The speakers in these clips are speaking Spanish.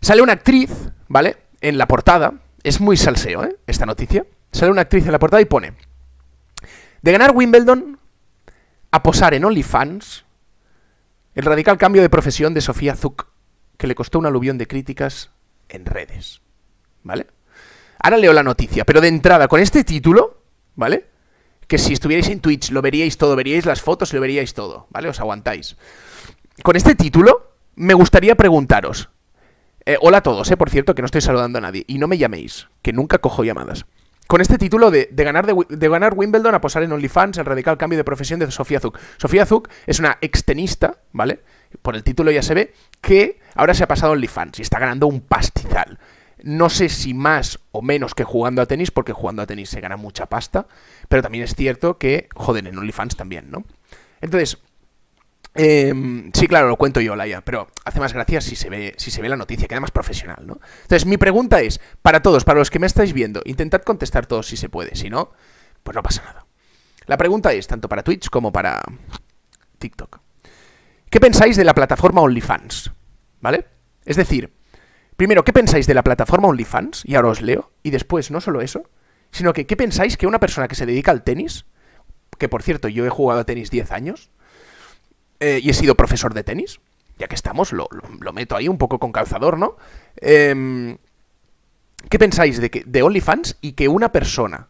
Sale una actriz, ¿vale? En la portada. Es muy salseo, ¿eh? Esta noticia. Sale una actriz en la portada y pone... De ganar Wimbledon a posar en OnlyFans, el radical cambio de profesión de Sofía Zuck, que le costó un aluvión de críticas en redes. ¿Vale? Ahora leo la noticia, pero de entrada, con este título, ¿vale? Que si estuvierais en Twitch lo veríais todo, veríais las fotos y lo veríais todo, ¿vale? Os aguantáis. Con este título, me gustaría preguntaros, eh, hola a todos, eh, por cierto, que no estoy saludando a nadie. Y no me llaméis, que nunca cojo llamadas. Con este título de, ganar, de, ganar Wimbledon a posar en OnlyFans, el radical cambio de profesión de Sofía Zuck. Sofía Zuck es una extenista, ¿vale? Por el título ya se ve, que ahora se ha pasado a OnlyFans y está ganando un pastizal. No sé si más o menos que jugando a tenis, porque jugando a tenis se gana mucha pasta, pero también es cierto que, joden en OnlyFans también, ¿no? Entonces, Em, sí, claro, lo cuento yo, Laia, pero hace más gracia si se, ve, si se ve la noticia, queda más profesional, ¿no? Entonces, mi pregunta es, para todos, para los que me estáis viendo, intentad contestar todos si se puede, si no, pues no pasa nada. La pregunta es, tanto para Twitch como para TikTok. ¿Qué pensáis de la plataforma OnlyFans? ¿Vale? Es decir, primero, ¿qué pensáis de la plataforma OnlyFans? Y ahora os leo. Y después, no solo eso, sino que ¿qué pensáis que una persona que se dedica al tenis, que por cierto yo he jugado a tenis 10 años, eh, y he sido profesor de tenis. Ya que estamos, lo, meto ahí un poco con calzador, ¿no? Em, ¿Qué pensáis de, que, de OnlyFans y que una persona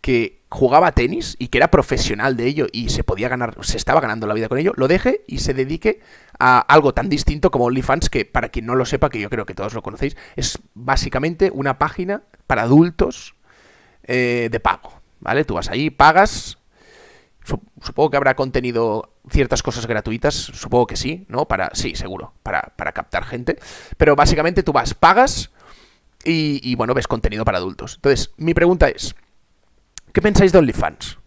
que jugaba tenis y que era profesional de ello y se podía ganar, se estaba ganando la vida con ello, lo deje y se dedique a algo tan distinto como OnlyFans, que para quien no lo sepa, que yo creo que todos lo conocéis, es básicamente una página para adultos eh, de pago. ¿Vale? Tú vas ahí, pagas Supongo que habrá contenido ciertas cosas gratuitas, supongo que sí, ¿no? Para, sí, seguro, para, captar gente. Pero básicamente tú vas, pagas y, bueno, ves contenido para adultos. Entonces, mi pregunta es, ¿qué pensáis de OnlyFans?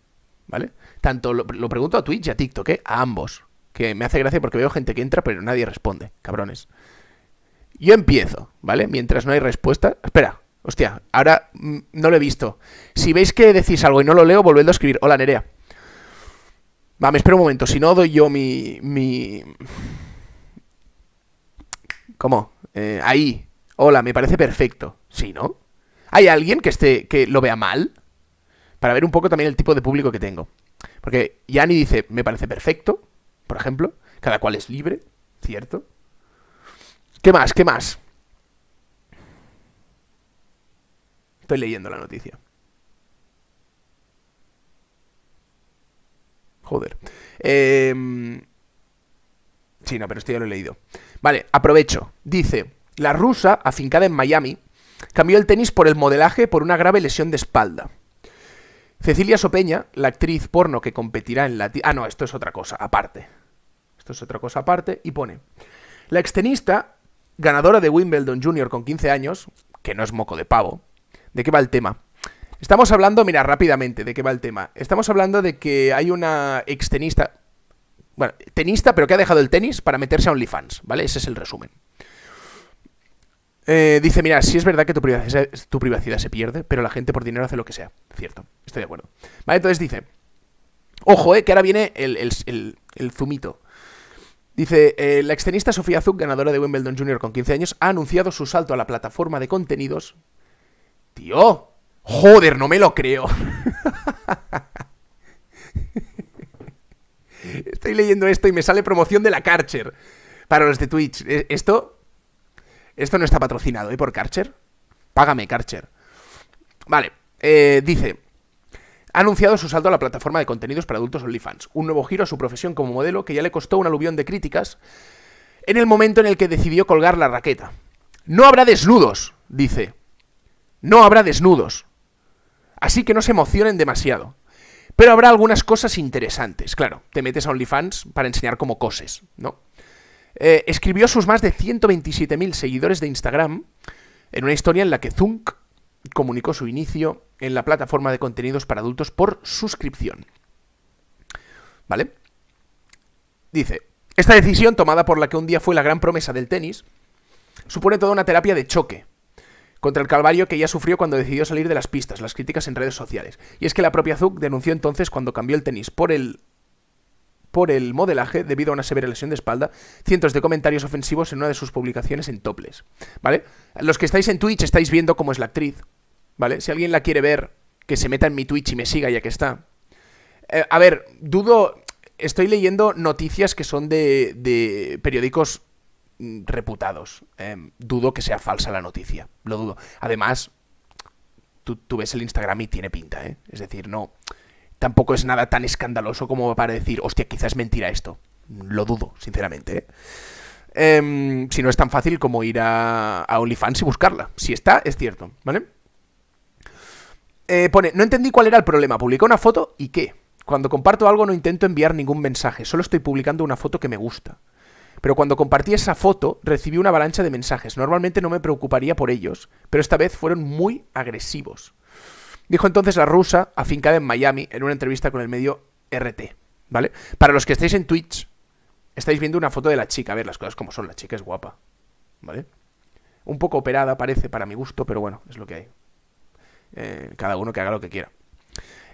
¿Vale? Tanto lo, pregunto a Twitch y a TikTok, ¿eh? A ambos. Que me hace gracia porque veo gente que entra, pero nadie responde, cabrones. Yo empiezo, ¿vale? Mientras no hay respuesta. Espera, hostia, ahora mm, no lo he visto. Si veis que decís algo y no lo leo, volvedlo a escribir. Hola, Nerea me espera un momento, si no doy yo mi... mi... ¿Cómo? Eh, ahí. Hola, me parece perfecto. Sí, ¿no? ¿Hay alguien que esté que lo vea mal? Para ver un poco también el tipo de público que tengo. Porque Yanni dice, me parece perfecto, por ejemplo. Cada cual es libre, ¿cierto? ¿Qué más? ¿Qué más? Estoy leyendo la noticia. Joder. Em, sí, no, pero esto ya lo he leído. Vale, aprovecho. Dice, la rusa, afincada en Miami, cambió el tenis por el modelaje por una grave lesión de espalda. Cecilia Sopeña, la actriz porno que competirá en la... Ah, no, esto es otra cosa, aparte. Esto es otra cosa aparte. Y pone, la extenista, ganadora de Wimbledon Junior con 15 años, que no es moco de pavo, ¿de qué va el tema? Estamos hablando, mira, rápidamente de qué va el tema. Estamos hablando de que hay una extenista, bueno, tenista, pero que ha dejado el tenis para meterse a OnlyFans, ¿vale? Ese es el resumen. Eh, dice, mira, sí es verdad que tu privacidad, se pierde, pero la gente por dinero hace lo que sea. Cierto, estoy de acuerdo. Vale, entonces dice, ojo, eh, que ahora viene el, zumito. Dice, eh, la extenista Sofía Zug, ganadora de Wimbledon Junior con 15 años, ha anunciado su salto a la plataforma de contenidos. Tío, Joder, no me lo creo. Estoy leyendo esto y me sale promoción de la Karcher. Para los de Twitch, eh, esto. Esto no está patrocinado, ¿eh? Por Karcher. Págame, Karcher. Vale, eh, dice. Ha anunciado su salto a la plataforma de contenidos para adultos OnlyFans. Un nuevo giro a su profesión como modelo que ya le costó un aluvión de críticas en el momento en el que decidió colgar la raqueta. No habrá desnudos, dice. No habrá desnudos. Así que no se emocionen demasiado. Pero habrá algunas cosas interesantes. Claro, te metes a OnlyFans para enseñar cómo coses, ¿no? Eh, escribió sus más de 127.000 seguidores de Instagram en una historia en la que Zunk comunicó su inicio en la plataforma de contenidos para adultos por suscripción. ¿Vale? Dice, esta decisión tomada por la que un día fue la gran promesa del tenis supone toda una terapia de choque contra el calvario que ella sufrió cuando decidió salir de las pistas, las críticas en redes sociales. Y es que la propia Zug denunció entonces cuando cambió el tenis por el por el modelaje debido a una severa lesión de espalda, cientos de comentarios ofensivos en una de sus publicaciones en toples. ¿vale? Los que estáis en Twitch estáis viendo cómo es la actriz, ¿vale? Si alguien la quiere ver, que se meta en mi Twitch y me siga ya que está. Eh, a ver, dudo, estoy leyendo noticias que son de, de periódicos reputados. Eh, dudo que sea falsa la noticia, lo dudo. Además, tú, ves el Instagram y tiene pinta, ¿eh? Es decir, no, tampoco es nada tan escandaloso como para decir, hostia, quizás es mentira esto. Lo dudo, sinceramente, ¿eh? em, si no es tan fácil como ir a, a OnlyFans y buscarla. Si está, es cierto, ¿vale? pone, no entendí cuál era el problema. publicó una foto y qué. Cuando comparto algo no intento enviar ningún mensaje, solo estoy publicando una foto que me gusta. Pero cuando compartí esa foto recibí una avalancha de mensajes. Normalmente no me preocuparía por ellos, pero esta vez fueron muy agresivos. Dijo entonces la rusa, afincada en Miami, en una entrevista con el medio RT. ¿Vale? Para los que estáis en Twitch, estáis viendo una foto de la chica. A ver, las cosas como son, la chica es guapa. ¿Vale? Un poco operada parece, para mi gusto, pero bueno, es lo que hay. Eh, cada uno que haga lo que quiera.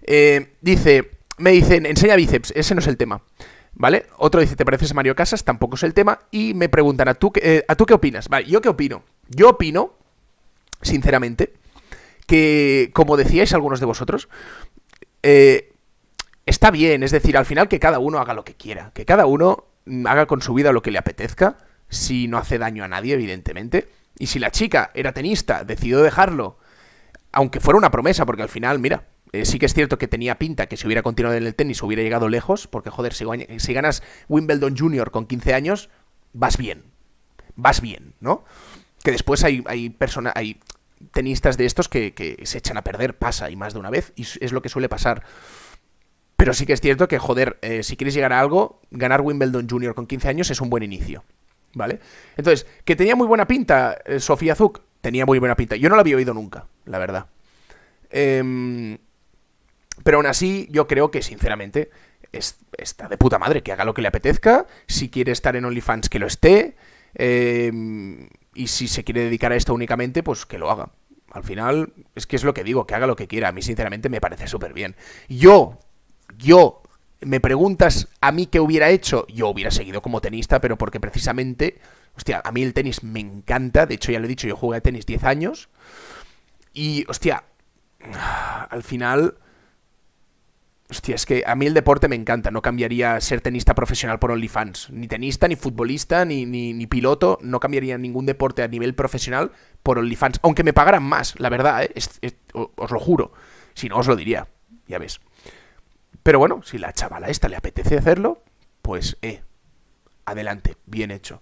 Eh, dice, me dicen, enseña bíceps, ese no es el tema. ¿Vale? Otro dice, ¿te pareces a Mario Casas? Tampoco es el tema. Y me preguntan, ¿a tú, eh, ¿a tú qué opinas? Vale, ¿yo qué opino? Yo opino, sinceramente, que, como decíais algunos de vosotros, eh, está bien, es decir, al final que cada uno haga lo que quiera, que cada uno mm, haga con su vida lo que le apetezca, si no hace daño a nadie, evidentemente. Y si la chica era tenista, decidió dejarlo, aunque fuera una promesa, porque al final, mira, eh, sí que es cierto que tenía pinta que si hubiera continuado en el tenis hubiera llegado lejos, porque joder, si, ganas Wimbledon Junior con 15 años, vas bien. Vas bien, ¿no? Que después hay, hay, hay tenistas de estos que, se echan a perder, pasa, y más de una vez, y es lo que suele pasar. Pero sí que es cierto que, joder, eh, si quieres llegar a algo, ganar Wimbledon Junior con 15 años es un buen inicio. ¿Vale? Entonces, que tenía muy buena pinta eh, Sofía Zuck. Tenía muy buena pinta. Yo no la había oído nunca, la verdad. Eh, pero aún así, yo creo que, sinceramente, es, está de puta madre, que haga lo que le apetezca. Si quiere estar en OnlyFans, que lo esté. Em, y si se quiere dedicar a esto únicamente, pues que lo haga. Al final, es que es lo que digo, que haga lo que quiera. A mí, sinceramente, me parece súper bien. Yo, yo, me preguntas a mí qué hubiera hecho, yo hubiera seguido como tenista, pero porque precisamente, hostia, a mí el tenis me encanta. De hecho, ya lo he dicho, yo jugué a tenis 10 años. Y, hostia, al final Hostia, es que a mí el deporte me encanta. No cambiaría ser tenista profesional por OnlyFans. Ni tenista, ni futbolista, ni, piloto. No cambiaría ningún deporte a nivel profesional por OnlyFans. Aunque me pagaran más, la verdad, ¿eh? os lo juro. Si no, os lo diría. Ya ves. Pero bueno, si la chavala esta le apetece hacerlo, pues eh. Adelante, bien hecho.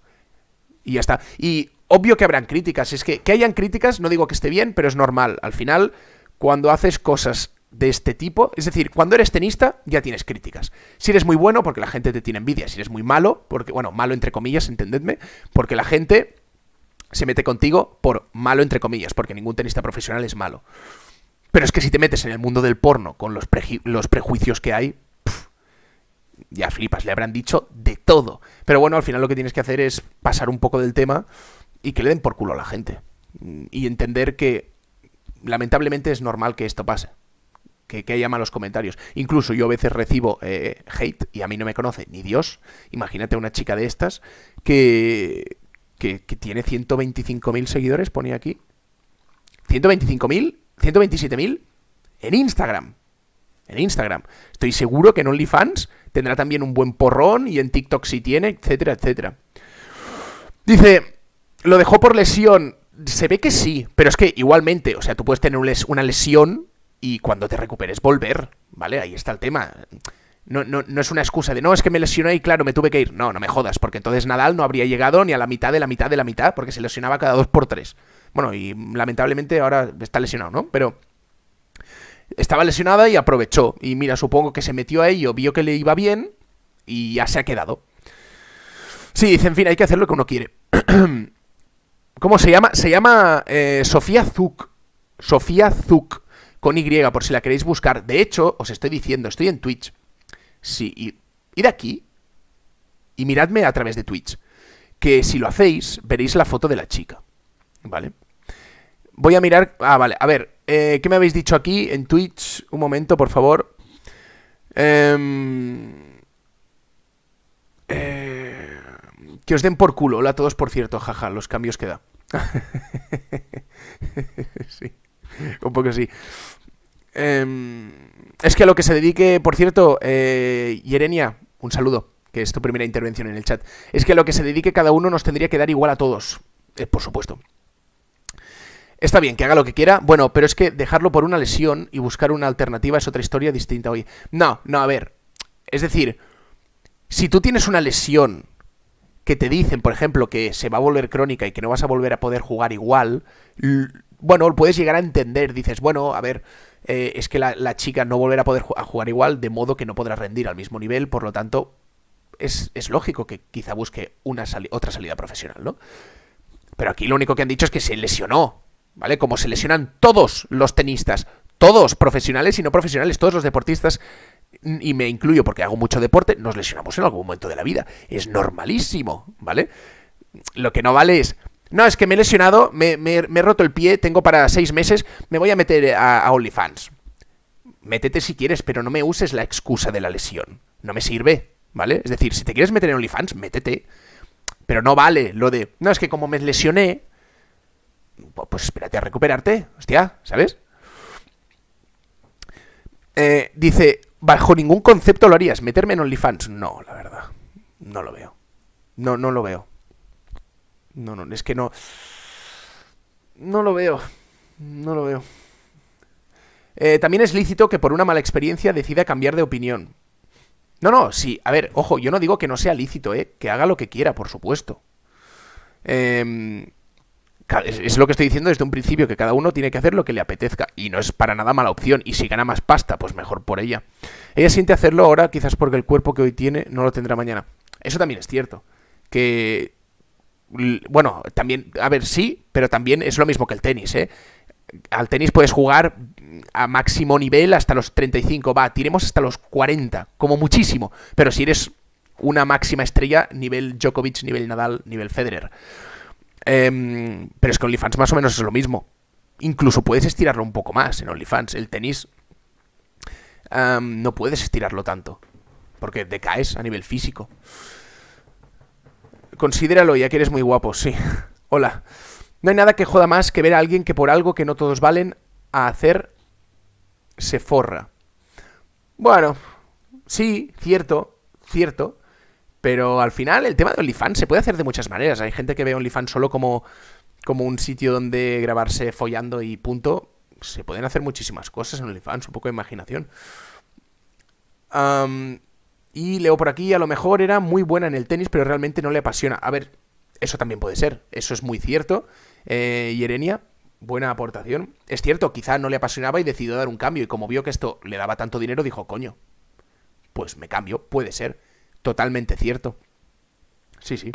Y ya está. Y obvio que habrán críticas. Es que que hayan críticas, no digo que esté bien, pero es normal. Al final, cuando haces cosas de este tipo. Es decir, cuando eres tenista ya tienes críticas. Si eres muy bueno, porque la gente te tiene envidia. Si eres muy malo, porque, bueno, malo entre comillas, entendedme, porque la gente se mete contigo por malo entre comillas, porque ningún tenista profesional es malo. Pero es que si te metes en el mundo del porno con los, prejuicios que hay, ya flipas, le habrán dicho de todo. Pero bueno, al final lo que tienes que hacer es pasar un poco del tema y que le den por culo a la gente. Y entender que lamentablemente es normal que esto pase que, que haya malos comentarios. Incluso yo a veces recibo eh, hate y a mí no me conoce ni Dios. Imagínate una chica de estas que, que, que tiene 125.000 seguidores, ponía aquí. 125.000, 127.000 en Instagram. En Instagram. Estoy seguro que en OnlyFans tendrá también un buen porrón y en TikTok si tiene, etcétera, etcétera. Dice, lo dejó por lesión. Se ve que sí, pero es que igualmente, o sea, tú puedes tener una lesión y cuando te recuperes volver, ¿vale? Ahí está el tema. No, no, no, es una excusa de no, es que me lesioné y claro, me tuve que ir. No, no me jodas, porque entonces Nadal no habría llegado ni a la mitad de la mitad de la mitad, porque se lesionaba cada dos por tres. Bueno, y lamentablemente ahora está lesionado, ¿no? Pero estaba lesionada y aprovechó. Y mira, supongo que se metió a ello, vio que le iba bien y ya se ha quedado. Sí, dice, en fin, hay que hacer lo que uno quiere. ¿Cómo se llama? Se llama eh, Sofía Zuck. Sofía Zuck con Y por si la queréis buscar. De hecho, os estoy diciendo, estoy en Twitch. Sí, id aquí y miradme a través de Twitch. Que si lo hacéis, veréis la foto de la chica. ¿Vale? Voy a mirar... Ah, vale. A ver, eh, ¿qué me habéis dicho aquí en Twitch? Un momento, por favor. Em, eh, que os den por culo. Hola a todos, por cierto. Jaja, los cambios que da. sí. un poco así. Em, es que a lo que se dedique, por cierto, eh, Yerenia, un saludo, que es tu primera intervención en el chat. Es que a lo que se dedique cada uno nos tendría que dar igual a todos, eh, por supuesto. Está bien, que haga lo que quiera, bueno, pero es que dejarlo por una lesión y buscar una alternativa es otra historia distinta hoy. No, no, a ver. Es decir, si tú tienes una lesión que te dicen, por ejemplo, que se va a volver crónica y que no vas a volver a poder jugar igual, bueno, puedes llegar a entender, dices, bueno, a ver, eh, es que la, chica no volverá a poder jugar igual, de modo que no podrá rendir al mismo nivel, por lo tanto, es, lógico que quizá busque una otra salida profesional, ¿no? Pero aquí lo único que han dicho es que se lesionó, ¿vale? Como se lesionan todos los tenistas, todos, profesionales y no profesionales, todos los deportistas, y me incluyo porque hago mucho deporte, nos lesionamos en algún momento de la vida. Es normalísimo, ¿vale? Lo que no vale es no, es que me he lesionado, me, me he roto el pie, tengo para seis meses, me voy a meter a, OnlyFans. Métete si quieres, pero no me uses la excusa de la lesión. No me sirve, ¿vale? Es decir, si te quieres meter en OnlyFans, métete. Pero no vale lo de, no, es que como me lesioné, pues espérate a recuperarte, hostia, ¿sabes? Eh, dice, bajo ningún concepto lo harías, meterme en OnlyFans. No, la verdad, no lo veo. No, no lo veo. No, no, es que no. No lo veo. No lo veo. Eh, también es lícito que por una mala experiencia decida cambiar de opinión. No, no, sí. A ver, ojo, yo no digo que no sea lícito, ¿eh? Que haga lo que quiera, por supuesto. Em, es lo que estoy diciendo desde un principio, que cada uno tiene que hacer lo que le apetezca. Y no es para nada mala opción. Y si gana más pasta, pues mejor por ella. Ella siente hacerlo ahora, quizás porque el cuerpo que hoy tiene no lo tendrá mañana. Eso también es cierto. Que bueno, también, a ver, sí, pero también es lo mismo que el tenis, ¿eh? Al tenis puedes jugar a máximo nivel hasta los 35, va, tiremos hasta los 40, como muchísimo. Pero si eres una máxima estrella, nivel Djokovic, nivel Nadal, nivel Federer. Em, pero es que OnlyFans más o menos es lo mismo. Incluso puedes estirarlo un poco más en OnlyFans. El tenis no puedes estirarlo tanto, porque decaes a nivel físico. Considéralo, ya que eres muy guapo, sí. Hola. No hay nada que joda más que ver a alguien que por algo que no todos valen a hacer se forra. Bueno, sí, cierto, cierto. Pero al final el tema de OnlyFans se puede hacer de muchas maneras. Hay gente que ve OnlyFans solo como, como un sitio donde grabarse follando y punto. Se pueden hacer muchísimas cosas en OnlyFans, un poco de imaginación. Y leo por aquí, a lo mejor era muy buena en el tenis, pero realmente no le apasiona. A ver, eso también puede ser, eso es muy cierto. Eh, Yerenia, buena aportación. Es cierto, quizá no le apasionaba y decidió dar un cambio, y como vio que esto le daba tanto dinero, dijo, coño, pues me cambio, puede ser. Totalmente cierto. Sí, sí.